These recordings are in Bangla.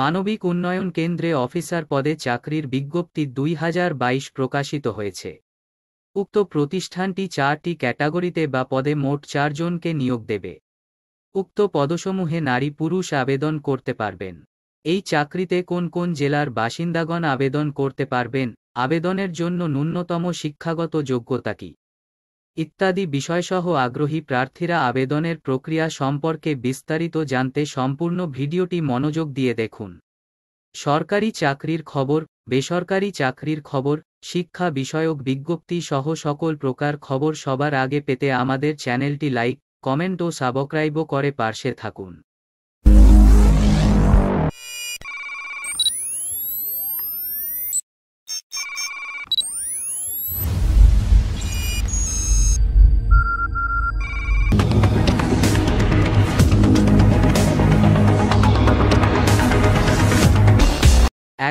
মানবিক উন্নয়ন কেন্দ্রে অফিসার পদে চাকরির বিজ্ঞপ্তি দুই প্রকাশিত হয়েছে উক্ত প্রতিষ্ঠানটি চারটি ক্যাটাগরিতে বা পদে মোট চারজনকে নিয়োগ দেবে উক্ত পদসমূহে নারী পুরুষ আবেদন করতে পারবেন এই চাকরিতে কোন কোন জেলার বাসিন্দাগণ আবেদন করতে পারবেন আবেদনের জন্য ন্যূনতম শিক্ষাগত যোগ্যতা কি ইত্যাদি বিষয়সহ আগ্রহী প্রার্থীরা আবেদনের প্রক্রিয়া সম্পর্কে বিস্তারিত জানতে সম্পূর্ণ ভিডিওটি মনোযোগ দিয়ে দেখুন সরকারি চাকরির খবর বেসরকারি চাকরির খবর শিক্ষা বিষয়ক বিজ্ঞপ্তি সহ সকল প্রকার খবর সবার আগে পেতে আমাদের চ্যানেলটি লাইক কমেন্ট ও সাবস্ক্রাইবও করে পার্শ্বে থাকুন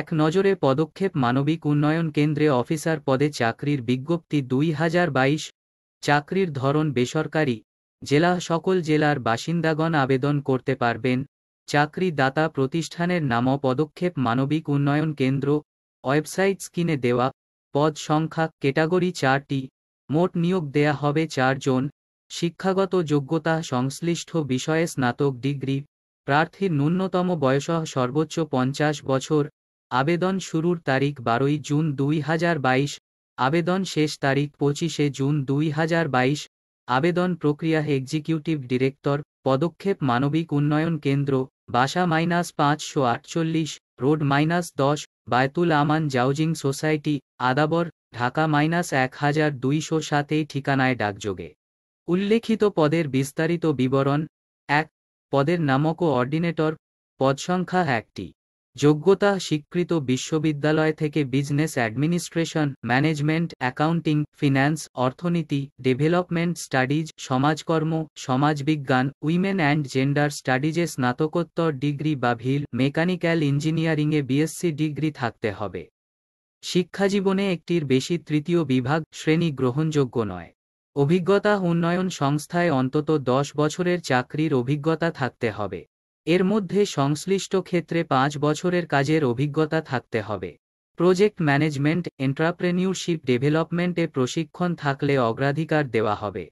এক নজরে পদক্ষেপ মানবিক উন্নয়ন কেন্দ্রে অফিসার পদে চাকরির বিজ্ঞপ্তি দুই চাকরির ধরন বেসরকারি জেলা সকল জেলার বাসিন্দাগণ আবেদন করতে পারবেন চাকরি দাতা প্রতিষ্ঠানের নাম পদক্ষেপ মানবিক উন্নয়ন কেন্দ্র ওয়েবসাইট স্কিনে দেওয়া পদ সংখ্যা ক্যাটাগরি চারটি মোট নিয়োগ দেয়া হবে চারজন শিক্ষাগত যোগ্যতা সংশ্লিষ্ট বিষয়ে স্নাতক ডিগ্রি প্রার্থীর ন্যূনতম বয়স সর্বোচ্চ পঞ্চাশ বছর আবেদন শুরুর তারিখ বারোই জুন দুই হাজার বাইশ আবেদন শেষ তারিখ পঁচিশে জুন দুই হাজার বাইশ আবেদন প্রক্রিয়া এক্সিকিউটিভ ডিরেক্টর পদক্ষেপ মানবিক উন্নয়ন কেন্দ্র বাসা মাইনাস পাঁচশো আটচল্লিশ রোড মাইনাস দশ Baitul Aman housing society Adabor Dhaka minus এক হাজার দুইশো সাতেই ঠিকানায় ডাকযোগে উল্লেখিত পদের বিস্তারিত বিবরণ এক পদের নামক ও অর্ডিনেটর পদসংখ্যা একটি যোগ্যতা স্বীকৃত বিশ্ববিদ্যালয় থেকে business administration management accounting finance অর্থনীতি ডেভেলপমেন্ট স্টাডিজ সমাজকর্ম সমাজবিজ্ঞান উইমেন অ্যান্ড জেন্ডার স্টাডিজে স্নাতকোত্তর ডিগ্রি বা ভিল মেকানিক্যাল ইঞ্জিনিয়ারিংয়ে বিএসসি ডিগ্রি থাকতে হবে শিক্ষাজীবনে একটির বেশি তৃতীয় বিভাগ শ্রেণী গ্রহণযোগ্য নয় অভিজ্ঞতা উন্নয়ন সংস্থায় অন্তত দশ বছরের চাকরির অভিজ্ঞতা থাকতে হবে এর মধ্যে সংশ্লিষ্ট ক্ষেত্রে পাঁচ বছরের কাজের অভিজ্ঞতা থাকতে হবে প্রজেক্ট ম্যানেজমেন্ট এন্ট্রাপ্রেনিউরশিপ ডেভেলপমেন্টে প্রশিক্ষণ থাকলে অগ্রাধিকার দেওয়া হবে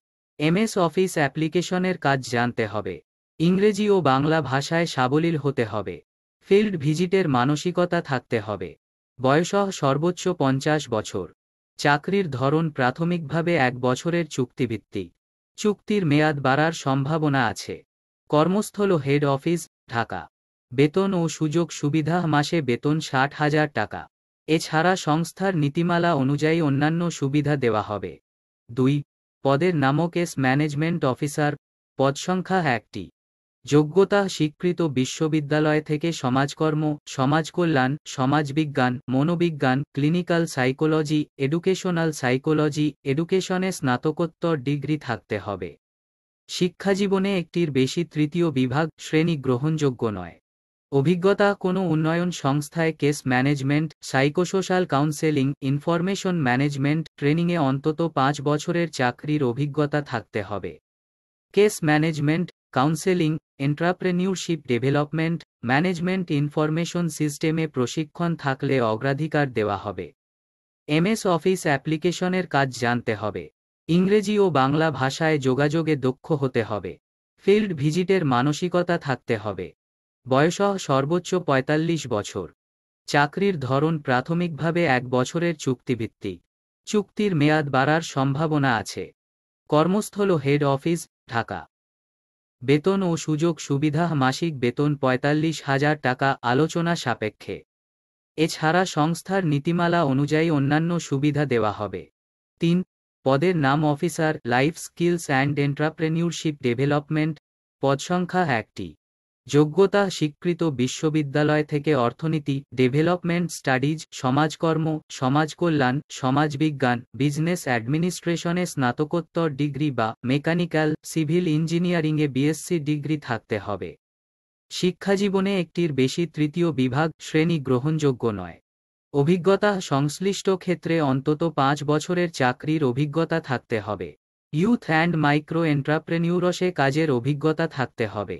এমএস অফিস অ্যাপ্লিকেশনের কাজ জানতে হবে ইংরেজি ও বাংলা ভাষায় সাবলীল হতে হবে ফিল্ড ভিজিটের মানসিকতা থাকতে হবে বয়সহ সর্বোচ্চ পঞ্চাশ বছর চাকরির ধরন প্রাথমিকভাবে এক বছরের চুক্তিভিত্তিক চুক্তির মেয়াদ বাড়ার সম্ভাবনা আছে কর্মস্থল হেড অফিস ঢাকা বেতন ও সুযোগ সুবিধা মাসে বেতন ষাট হাজার টাকা এছাড়া সংস্থার নীতিমালা অনুযায়ী অন্যান্য সুবিধা দেওয়া হবে দুই পদের নামক এস ম্যানেজমেন্ট অফিসার পদসংখ্যা একটি যোগ্যতা স্বীকৃত বিশ্ববিদ্যালয় থেকে সমাজকর্ম সমাজকল্যাণ সমাজবিজ্ঞান মনোবিজ্ঞান ক্লিনিক্যাল সাইকোলজি এডুকেশনাল সাইকোলজি এডুকেশনে স্নাতকোত্তর ডিগ্রি থাকতে হবে শিক্ষাজীবনে একটির বেশি তৃতীয় বিভাগ শ্রেণী গ্রহণযোগ্য নয় অভিজ্ঞতা কোনো উন্নয়ন সংস্থায় case management psychosocial counselling information management ট্রেনিংয়ে অন্তত পাঁচ বছরের চাকরির অভিজ্ঞতা থাকতে হবে case management counselling entrepreneurship development management information সিস্টেমে প্রশিক্ষণ থাকলে অগ্রাধিকার দেওয়া হবে এমএস অফিস অ্যাপ্লিকেশনের কাজ জানতে হবে ইংরেজি ও বাংলা ভাষায় যোগাযোগে দক্ষ হতে হবে ফিল্ড ভিজিটের মানসিকতা থাকতে হবে বয়স সর্বোচ্চ ৪৫ বছর চাকরির ধরন প্রাথমিকভাবে এক বছরের চুক্তিভিত্তিক চুক্তির মেয়াদ বাড়ার সম্ভাবনা আছে কর্মস্থল হেড অফিস ঢাকা বেতন ও সুযোগ সুবিধা মাসিক বেতন পঁয়তাল্লিশ হাজার টাকা আলোচনা সাপেক্ষে এছাড়া সংস্থার নীতিমালা অনুযায়ী অন্যান্য সুবিধা দেওয়া হবে তিন পদের নাম officer life skills and entrepreneurship development পদসংখ্যা একটি যোগ্যতা স্বীকৃত বিশ্ববিদ্যালয় থেকে অর্থনীতি ডেভেলপমেন্ট স্টাডিজ সমাজকর্ম সমাজকল্যাণ সমাজবিজ্ঞান বিজনেস অ্যাডমিনিস্ট্রেশনে স্নাতকোত্তর ডিগ্রি বা মেকানিক্যাল সিভিল ইঞ্জিনিয়ারিংয়ে বিএসসি ডিগ্রি থাকতে হবে শিক্ষাজীবনে একটির বেশি তৃতীয় বিভাগ শ্রেণী গ্রহণযোগ্য নয় অভিজ্ঞতা সংশ্লিষ্ট ক্ষেত্রে অন্তত পাঁচ বছরের চাকরির অভিজ্ঞতা থাকতে হবে ইউথ অ্যান্ড মাইক্রো এন্টারপ্রেনিউরসে কাজের অভিজ্ঞতা থাকতে হবে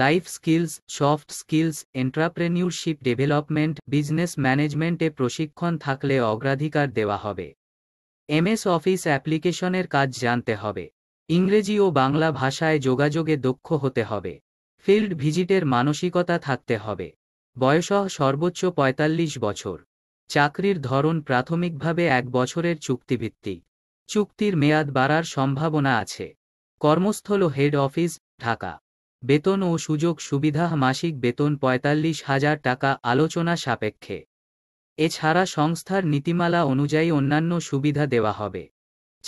life skills soft skills entrepreneurship development business ম্যানেজমেন্টে প্রশিক্ষণ থাকলে অগ্রাধিকার দেওয়া হবে এমএস অফিস অ্যাপ্লিকেশনের কাজ জানতে হবে ইংরেজি ও বাংলা ভাষায় যোগাযোগে দক্ষ হতে হবে ফিল্ড ভিজিটের মানসিকতা থাকতে হবে বয়স সর্বোচ্চ পঁয়তাল্লিশ বছর চাকরির ধরন প্রাথমিকভাবে এক বছরের চুক্তিভিত্তি চুক্তির মেয়াদ বাড়ার সম্ভাবনা আছে কর্মস্থল হেড অফিস ঢাকা বেতন ও সুযোগ সুবিধা মাসিক বেতন পঁয়তাল্লিশ হাজার টাকা আলোচনা সাপেক্ষে এছাড়া সংস্থার নীতিমালা অনুযায়ী অন্যান্য সুবিধা দেওয়া হবে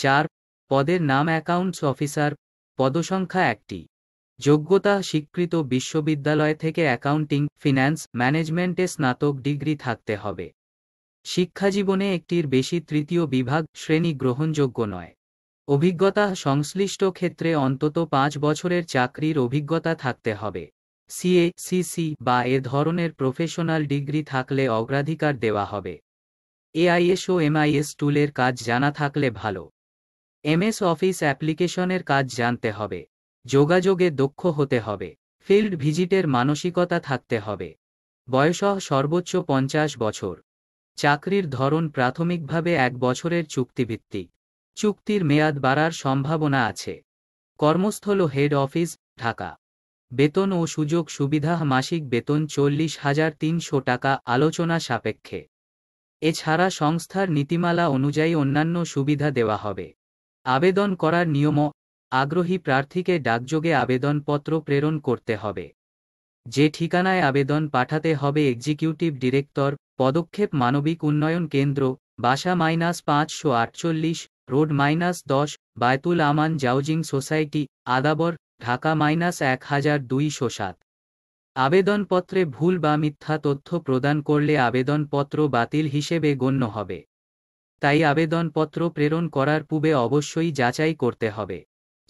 চার পদের নাম অ্যাকাউন্টস অফিসার পদসংখ্যা একটি যোগ্যতা স্বীকৃত বিশ্ববিদ্যালয় থেকে অ্যাকাউন্টিং ফিন্যান্স ম্যানেজমেন্টে স্নাতক ডিগ্রি থাকতে হবে শিক্ষাজীবনে একটির বেশি তৃতীয় বিভাগ শ্রেণী গ্রহণযোগ্য নয় অভিজ্ঞতা সংশ্লিষ্ট ক্ষেত্রে অন্তত পাঁচ বছরের চাকরির অভিজ্ঞতা থাকতে হবে সিএ সিসি বা এ ধরনের প্রফেশনাল ডিগ্রি থাকলে অগ্রাধিকার দেওয়া হবে এআইএস ও এমআইএস টুলের কাজ জানা থাকলে ভালো এমএস অফিস অ্যাপ্লিকেশনের কাজ জানতে হবে যোগাযোগে দক্ষ হতে হবে ফিল্ড ভিজিটের মানসিকতা থাকতে হবে বয়স সর্বোচ্চ পঞ্চাশ বছর চাকরির ধরন প্রাথমিকভাবে এক বছরের চুক্তিভিত্তিক চুক্তির মেয়াদ বাড়ার সম্ভাবনা আছে কর্মস্থল হেড অফিস ঢাকা বেতন ও সুযোগ সুবিধা মাসিক বেতন চল্লিশ হাজার তিনশো টাকা আলোচনা সাপেক্ষে এছাড়া সংস্থার নীতিমালা অনুযায়ী অন্যান্য সুবিধা দেওয়া হবে আবেদন করার নিয়ম আগ্রহী প্রার্থীকে ডাকযোগে আবেদনপত্র প্রেরণ করতে হবে যে ঠিকানায় আবেদন পাঠাতে হবে এক্সিকিউটিভ ডিরেক্টর পদক্ষেপ মানবিক উন্নয়ন কেন্দ্র বাসা মাইনাস পাঁচশো আটচল্লিশ রোড মাইনাস দশ Baitul Aman housing society Adabor Dhaka minus এক হাজার দুইশো সাত আবেদনপত্রে ভুল বা মিথ্যা তথ্য প্রদান করলে আবেদনপত্র বাতিল হিসেবে গণ্য হবে তাই আবেদনপত্র প্রেরণ করার পূর্বে অবশ্যই যাচাই করতে হবে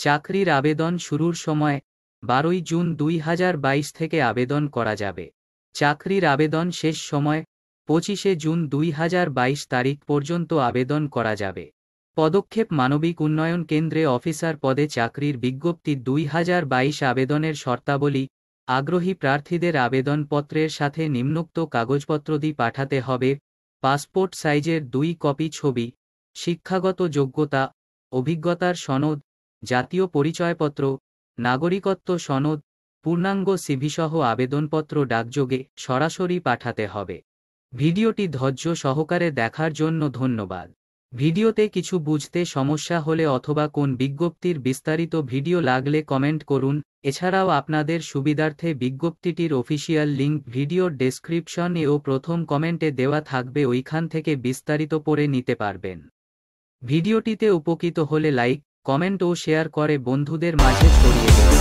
চাকরির আবেদন শুরুর সময় বারোই জুন দুই থেকে আবেদন করা যাবে চাকরির আবেদন শেষ সময় পঁচিশে জুন দুই তারিখ পর্যন্ত আবেদন করা যাবে পদক্ষেপ মানবিক উন্নয়ন কেন্দ্রে অফিসার পদে চাকরির বিজ্ঞপ্তি দুই আবেদনের শর্তাবলী আগ্রহী প্রার্থীদের আবেদনপত্রের সাথে নিম্নোক্ত কাগজপত্র দি পাঠাতে হবে পাসপোর্ট সাইজের দুই কপি ছবি শিক্ষাগত যোগ্যতা অভিজ্ঞতার সনদ জাতীয় পরিচয়পত্র নাগরিকত্ব সনদ পূর্ণাঙ্গ সিভিসহ আবেদনপত্র ডাকযোগে সরাসরি পাঠাতে হবে ভিডিওটি ধৈর্য সহকারে দেখার জন্য ধন্যবাদ ভিডিওতে কিছু বুঝতে সমস্যা হলে অথবা কোন বিজ্ঞপ্তির বিস্তারিত ভিডিও লাগলে কমেন্ট করুন এছাড়াও আপনাদের সুবিধার্থে বিজ্ঞপ্তিটির অফিসিয়াল লিঙ্ক ভিডিওর ডেসক্রিপশনে ও প্রথম কমেন্টে দেওয়া থাকবে ওইখান থেকে বিস্তারিত পড়ে নিতে পারবেন ভিডিওটিতে উপকৃত হলে লাইক কমেন্ট ও শেয়ার করে বন্ধুদের মাঝে ছড়িয়ে দেওয়া